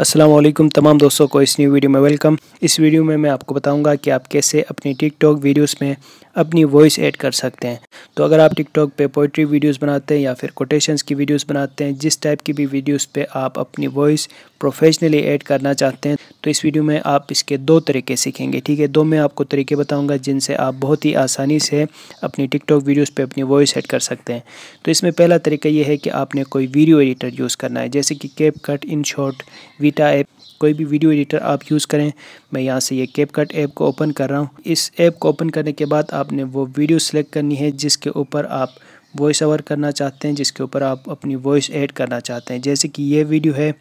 असलम तमाम दोस्तों को इस न्यू वीडियो में वेलकम इस वीडियो में मैं आपको बताऊंगा कि आप कैसे अपनी टिकटॉक वीडियोस में अपनी वॉइस ऐड कर सकते हैं तो अगर आप टिकटॉक पे पोइट्री वीडियोस बनाते हैं या फिर कोटेशंस की वीडियोस बनाते हैं जिस टाइप की भी वीडियोस पे आप अपनी वॉइस प्रोफेशनली ऐड करना चाहते हैं तो इस वीडियो में आप इसके दो तरीके सीखेंगे ठीक है दो मैं आपको तरीके बताऊंगा जिनसे आप बहुत ही आसानी से अपनी टिकटॉक वीडियोस पे अपनी वॉइस ऐड कर सकते हैं तो इसमें पहला तरीका यह है कि आपने कोई वीडियो एडिटर यूज़ करना है जैसे कि CapCut InShot VITA app कोई भी वीडियो एडिटर आप यूज़ करें मैं यहाँ से ये कैप कट ऐप को ओपन कर रहा हूँ इस ऐप को ओपन करने के बाद आपने वो वीडियो सेलेक्ट करनी है जिसके ऊपर आप वॉइस ओवर करना चाहते हैं जिसके ऊपर आप अपनी वॉइस ऐड करना चाहते हैं जैसे कि ये वीडियो है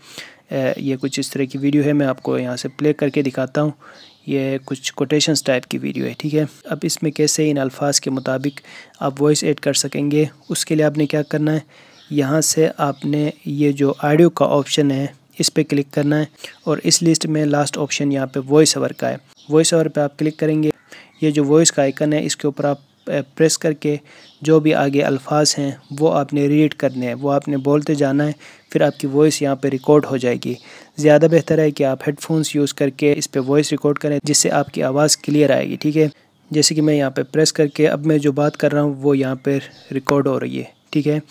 ये कुछ इस तरह की वीडियो है मैं आपको यहाँ से प्ले करके दिखाता हूँ ये कुछ कोटेशंस टाइप की वीडियो है ठीक है अब इसमें कैसे इन अल्फाज के मुताबिक आप वॉइस ऐड कर सकेंगे उसके लिए आपने क्या करना है यहाँ से आपने ये जो ऑडियो का ऑप्शन है इस पर क्लिक करना है और इस लिस्ट में लास्ट ऑप्शन यहाँ पे वॉइस ओवर का है वॉइस ओवर पे आप क्लिक करेंगे ये जो वॉइस का आइकन है इसके ऊपर आप प्रेस करके जो भी आगे अल्फाज हैं वो आपने रीड करने हैं वो आपने बोलते जाना है फिर आपकी वॉइस यहाँ पे रिकॉर्ड हो जाएगी ज़्यादा बेहतर है कि आप हेडफोन्स यूज़ करके इस पर वॉइस रिकॉर्ड करें जिससे आपकी आवाज़ क्लियर आएगी ठीक है जैसे कि मैं यहाँ पे प्रेस करके अब मैं जो बात कर रहा हूँ वो यहाँ पर रिकॉर्ड हो रही है ठीक है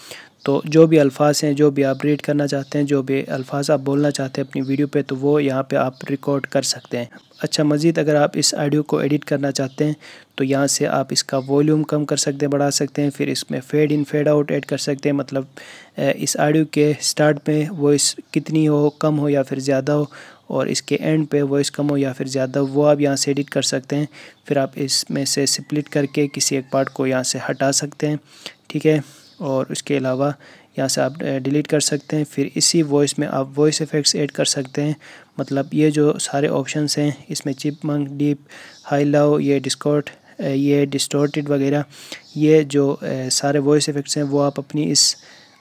तो जो भी अल्फाज हैं जो भी आप रीड करना चाहते हैं जो भी अल्फाज आप बोलना चाहते हैं अपनी वीडियो पे तो वो यहाँ पे आप रिकॉर्ड कर सकते हैं अच्छा मज़ीद अगर आप इस ऑडियो को एडिट करना चाहते हैं तो यहाँ से आप इसका वॉल्यूम कम कर सकते हैं बढ़ा सकते हैं फिर इसमें fade in fade out add कर सकते हैं मतलब इस ऑडियो के स्टार्ट में वॉइस कितनी हो कम हो या फिर ज़्यादा हो और इसके एंड पे वॉइस कम हो या फिर ज़्यादा वो आप यहाँ से एडिट कर सकते हैं फिर आप इसमें से स्प्लिट करके किसी एक पार्ट को यहाँ से हटा सकते हैं ठीक है और इसके अलावा यहाँ से आप डिलीट कर सकते हैं फिर इसी वॉइस में आप वॉइस इफ़ेक्ट्स ऐड कर सकते हैं मतलब ये जो सारे ऑप्शंस हैं इसमें चिप मंग डीप हाई लाओ ये डिस्कॉट ये डिस्टोर्टेड वगैरह ये जो सारे वॉइस इफ़ेक्ट्स हैं वो आप अपनी इस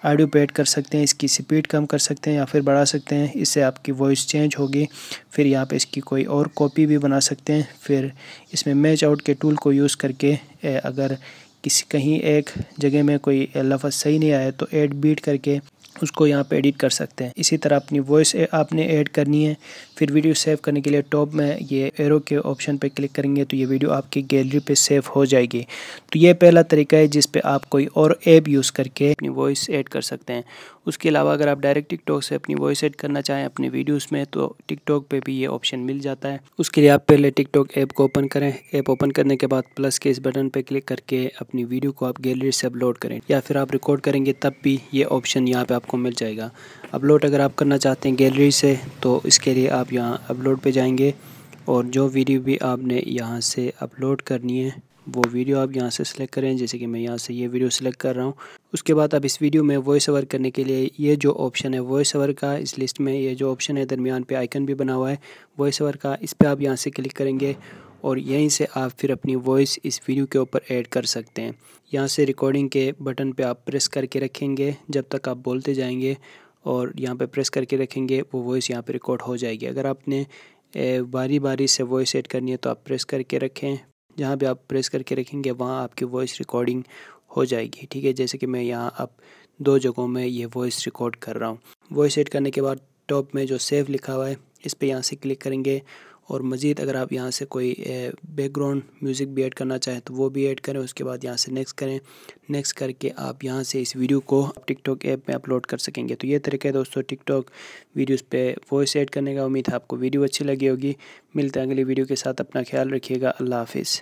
ऑडियो पे ऐड कर सकते हैं इसकी स्पीड कम कर सकते हैं या फिर बढ़ा सकते हैं इससे आपकी वॉइस चेंज होगी फिर यहाँ पे इसकी कोई और कॉपी भी बना सकते हैं फिर इसमें मैच आउट के टूल को यूज़ करके अगर किसी कहीं एक जगह में कोई लफ्ज़ सही नहीं आया तो एड बीट करके उसको यहाँ पे एडिट कर सकते हैं इसी तरह अपनी वॉइस आपने ऐड करनी है फिर वीडियो सेव करने के लिए टॉप में ये एरो के ऑप्शन पर क्लिक करेंगे तो ये वीडियो आपकी गैलरी पर सेव हो जाएगी तो ये पहला तरीका है जिस पर आप कोई और ऐप यूज़ करके अपनी वॉइस ऐड कर सकते हैं उसके अलावा अगर आप डायरेक्ट टिकटॉक से अपनी वॉइस ऐड करना चाहें अपने वीडियोस में तो टिकटॉक पे भी ये ऑप्शन मिल जाता है उसके लिए आप पहले टिकटॉक ऐप को ओपन करें ऐप ओपन करने के बाद प्लस के इस बटन पे क्लिक करके अपनी वीडियो को आप गैलरी से अपलोड करें या फिर आप रिकॉर्ड करेंगे तब भी ये ऑप्शन यहाँ पर आपको मिल जाएगा अपलोड अगर आप करना चाहते हैं गैलरी से तो इसके लिए आप आप यहाँ अपलोड पे जाएंगे और जो वीडियो भी आपने यहाँ से अपलोड करनी है वो वीडियो आप यहाँ से सिलेक्ट करें जैसे कि मैं यहाँ से ये वीडियो सिलेक्ट कर रहा हूँ उसके बाद आप इस वीडियो में वॉइस ओवर करने के लिए ये जो ऑप्शन है वॉइस ओवर का इस लिस्ट में ये जो ऑप्शन है दरमियान पे आइकन भी बना हुआ है वॉइस ओवर का इस पर आप यहाँ से क्लिक करेंगे और यहीं से आप फिर अपनी वॉइस इस वीडियो के ऊपर ऐड कर सकते हैं यहाँ से रिकॉर्डिंग के बटन पर आप प्रेस करके रखेंगे जब तक आप बोलते जाएंगे और यहाँ पे प्रेस करके रखेंगे वो वॉइस यहाँ पे रिकॉर्ड हो जाएगी अगर आपने बारी बारी से वॉइस ऐड करनी है तो आप प्रेस करके रखें जहाँ भी आप प्रेस करके रखेंगे वहाँ आपकी वॉइस रिकॉर्डिंग हो जाएगी ठीक है जैसे कि मैं यहाँ अब दो जगहों में ये वॉइस रिकॉर्ड कर रहा हूँ वॉइस एड करने के बाद टॉप में जो सेव लिखा हुआ है इस पर यहाँ से क्लिक करेंगे और मज़ीद अगर आप यहाँ से कोई बैकग्राउंड म्यूज़िक भी ऐड करना चाहें तो वो भी ऐड करें उसके बाद यहाँ से नेक्स्ट करें नेक्स्ट करके आप यहाँ से इस वीडियो को टिकटॉक ऐप में अपलोड कर सकेंगे तो ये तरीका है दोस्तों टिकटॉक वीडियोज़ पे वॉइस ऐड करने का उम्मीद है आपको वीडियो अच्छी लगी होगी मिलते हैं अगली वीडियो के साथ अपना ख्याल रखिएगा अल्लाह हाफिज़